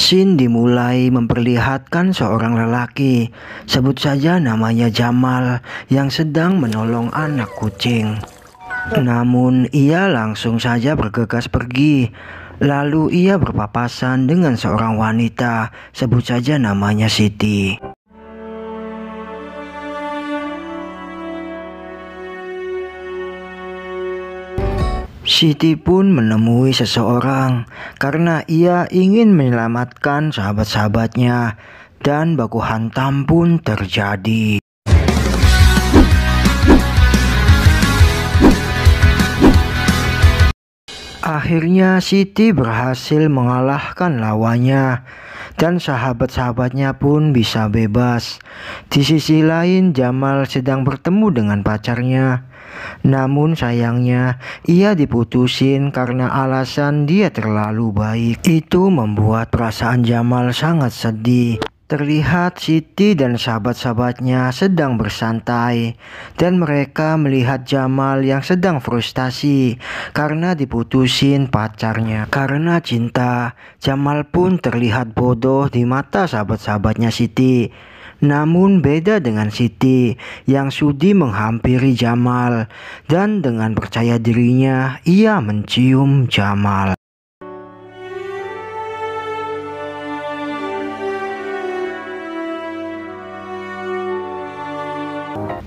Scene dimulai memperlihatkan seorang lelaki, sebut saja namanya Jamal, yang sedang menolong anak kucing. Namun ia langsung saja bergegas pergi. Lalu ia berpapasan dengan seorang wanita, sebut saja namanya Siti. Siti pun menemui seseorang karena ia ingin menyelamatkan sahabat-sahabatnya dan baku hantam pun terjadi. Akhirnya Siti berhasil mengalahkan lawannya dan sahabat-sahabatnya pun bisa bebas. Di sisi lain Jamal sedang bertemu dengan pacarnya namun sayangnya ia diputusin karena alasan dia terlalu baik. Itu membuat perasaan Jamal sangat sedih. Terlihat Siti dan sahabat-sahabatnya sedang bersantai dan mereka melihat Jamal yang sedang frustasi karena diputusin pacarnya. Karena cinta, Jamal pun terlihat bodoh di mata sahabat-sahabatnya Siti namun beda dengan Siti yang sudi menghampiri Jamal dan dengan percaya dirinya ia mencium Jamal.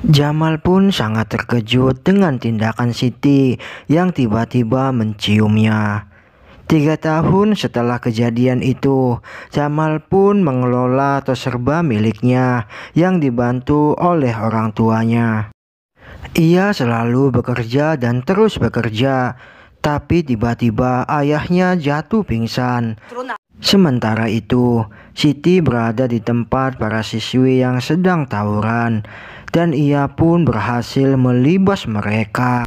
Jamal pun sangat terkejut dengan tindakan Siti yang tiba-tiba menciumnya. Tiga tahun setelah kejadian itu, Jamal pun mengelola atau serba miliknya yang dibantu oleh orang tuanya. Ia selalu bekerja dan terus bekerja, tapi tiba-tiba ayahnya jatuh pingsan. Sementara itu, Siti berada di tempat para siswi yang sedang tawuran, dan ia pun berhasil melibas mereka.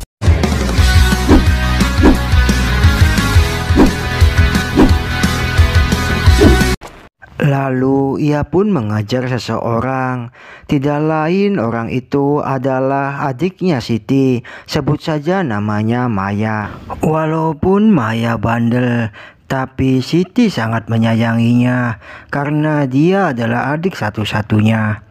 Lalu ia pun mengajar seseorang. Tidak lain orang itu adalah adiknya Siti, sebut saja namanya Maya. Walaupun Maya bandel, tapi Siti sangat menyayanginya karena dia adalah adik satu-satunya.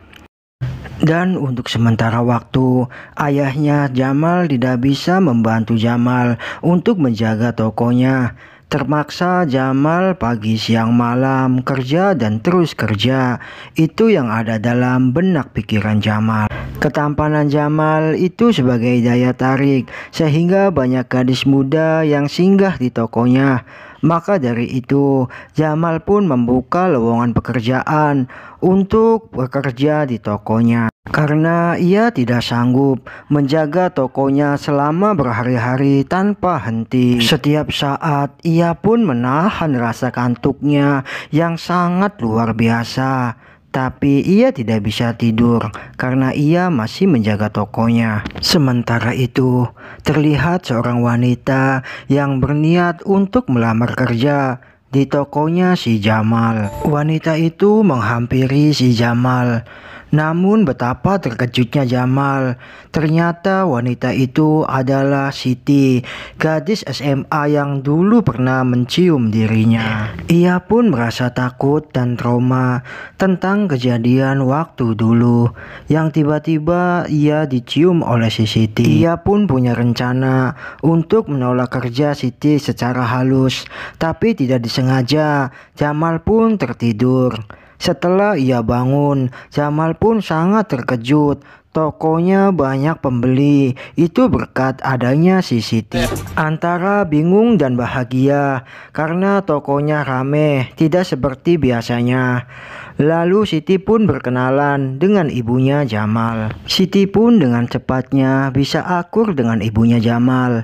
Dan untuk sementara waktu, ayahnya Jamal tidak bisa membantu Jamal untuk menjaga tokonya Termaksa Jamal pagi siang malam kerja dan terus kerja. Itu yang ada dalam benak pikiran Jamal. Ketampanan Jamal itu sebagai daya tarik sehingga banyak gadis muda yang singgah di tokonya. Maka dari itu, Jamal pun membuka lowongan pekerjaan untuk bekerja di tokonya karena ia tidak sanggup menjaga tokonya selama berhari-hari tanpa henti. Setiap saat ia pun menahan rasa kantuknya yang sangat luar biasa. Tapi ia tidak bisa tidur karena ia masih menjaga tokonya. Sementara itu, terlihat seorang wanita yang berniat untuk melamar kerja di tokonya si Jamal. Wanita itu menghampiri si Jamal namun betapa terkejutnya Jamal, ternyata wanita itu adalah Siti, gadis SMA yang dulu pernah mencium dirinya. Ia pun merasa takut dan trauma tentang kejadian waktu dulu yang tiba-tiba ia dicium oleh si Siti. Ia pun punya rencana untuk menolak kerja Siti secara halus, tapi tidak disengaja Jamal pun tertidur. Setelah ia bangun, Jamal pun sangat terkejut. Tokonya banyak pembeli, itu berkat adanya CCTV Antara bingung dan bahagia, karena tokonya rame, tidak seperti biasanya. Lalu Siti pun berkenalan dengan ibunya Jamal. Siti pun dengan cepatnya bisa akur dengan ibunya Jamal.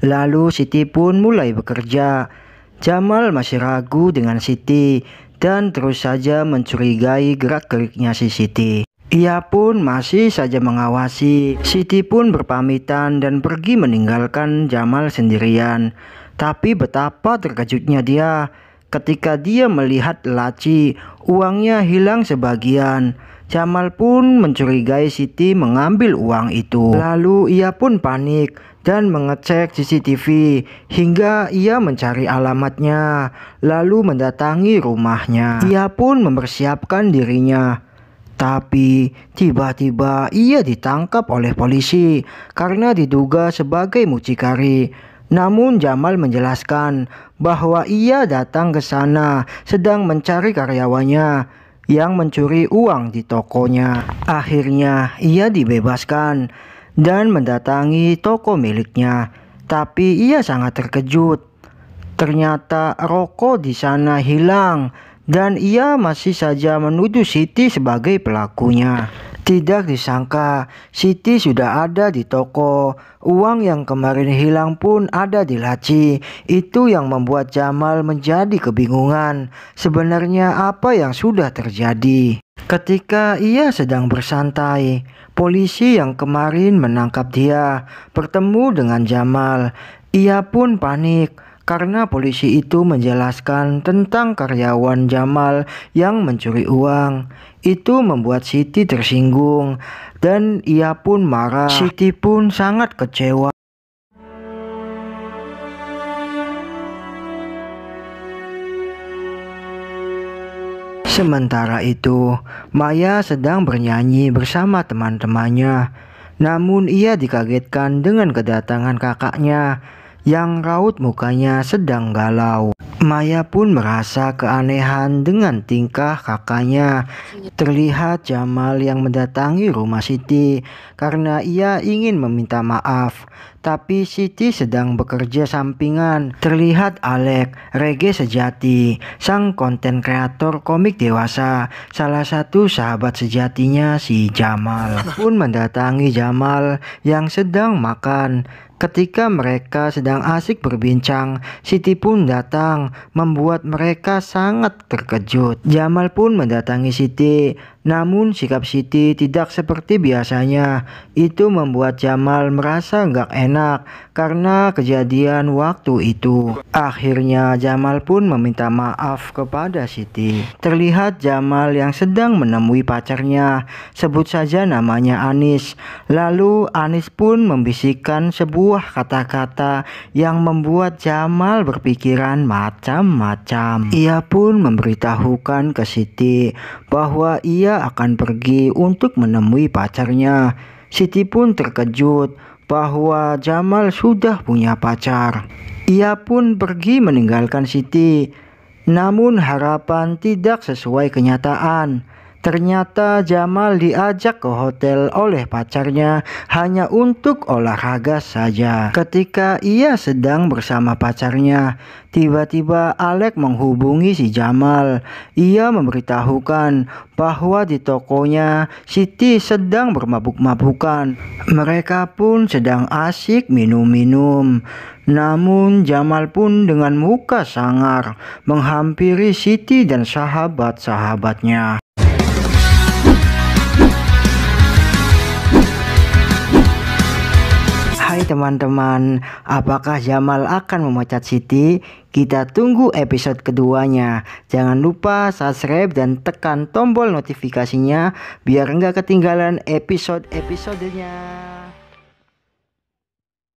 Lalu Siti pun mulai bekerja. Jamal masih ragu dengan Siti dan terus saja mencurigai gerak-geriknya si Siti. Ia pun masih saja mengawasi. Siti pun berpamitan dan pergi meninggalkan Jamal sendirian. Tapi betapa terkejutnya dia ketika dia melihat laci uangnya hilang sebagian. Jamal pun mencurigai Siti mengambil uang itu. Lalu ia pun panik dan mengecek CCTV hingga ia mencari alamatnya, lalu mendatangi rumahnya. Ia pun mempersiapkan dirinya. Tapi tiba-tiba ia ditangkap oleh polisi karena diduga sebagai mucikari. Namun Jamal menjelaskan bahwa ia datang ke sana sedang mencari karyawannya yang mencuri uang di tokonya. Akhirnya ia dibebaskan dan mendatangi toko miliknya, tapi ia sangat terkejut. Ternyata rokok di sana hilang dan ia masih saja menuduh Siti sebagai pelakunya. Tidak disangka, Siti sudah ada di toko. Uang yang kemarin hilang pun ada di laci. Itu yang membuat Jamal menjadi kebingungan. Sebenarnya apa yang sudah terjadi? Ketika ia sedang bersantai, polisi yang kemarin menangkap dia bertemu dengan Jamal. Ia pun panik karena polisi itu menjelaskan tentang karyawan Jamal yang mencuri uang. Itu membuat Siti tersinggung dan ia pun marah. Siti pun sangat kecewa. Sementara itu, Maya sedang bernyanyi bersama teman-temannya. Namun ia dikagetkan dengan kedatangan kakaknya yang raut mukanya sedang galau. Maya pun merasa keanehan dengan tingkah kakaknya. Terlihat Jamal yang mendatangi rumah Siti karena ia ingin meminta maaf. Tapi Siti sedang bekerja sampingan. Terlihat Alek, Rege sejati, sang konten kreator komik dewasa, salah satu sahabat sejatinya si Jamal pun mendatangi Jamal yang sedang makan. Ketika mereka sedang asik berbincang, Siti pun datang, membuat mereka sangat terkejut. Jamal pun mendatangi Siti, namun sikap Siti tidak seperti biasanya. Itu membuat Jamal merasa nggak enak karena kejadian waktu itu. Akhirnya Jamal pun meminta maaf kepada Siti. Terlihat Jamal yang sedang menemui pacarnya. Sebut saja namanya Anis. Lalu Anis pun membisikkan sebuah kata-kata yang membuat Jamal berpikiran macam-macam. Ia pun memberitahukan ke Siti bahwa ia akan pergi untuk menemui pacarnya. Siti pun terkejut bahwa Jamal sudah punya pacar. Ia pun pergi meninggalkan Siti. Namun harapan tidak sesuai kenyataan. Ternyata Jamal diajak ke hotel oleh pacarnya hanya untuk olahraga saja. Ketika ia sedang bersama pacarnya, tiba-tiba Alek menghubungi si Jamal. Ia memberitahukan bahwa di tokonya Siti sedang bermabuk-mabukan. Mereka pun sedang asik minum-minum. Namun Jamal pun dengan muka sangar menghampiri Siti dan sahabat-sahabatnya. Hai teman-teman, apakah Jamal akan memecat Siti? Kita tunggu episode keduanya. Jangan lupa subscribe dan tekan tombol notifikasinya biar nggak ketinggalan episode-episodenya.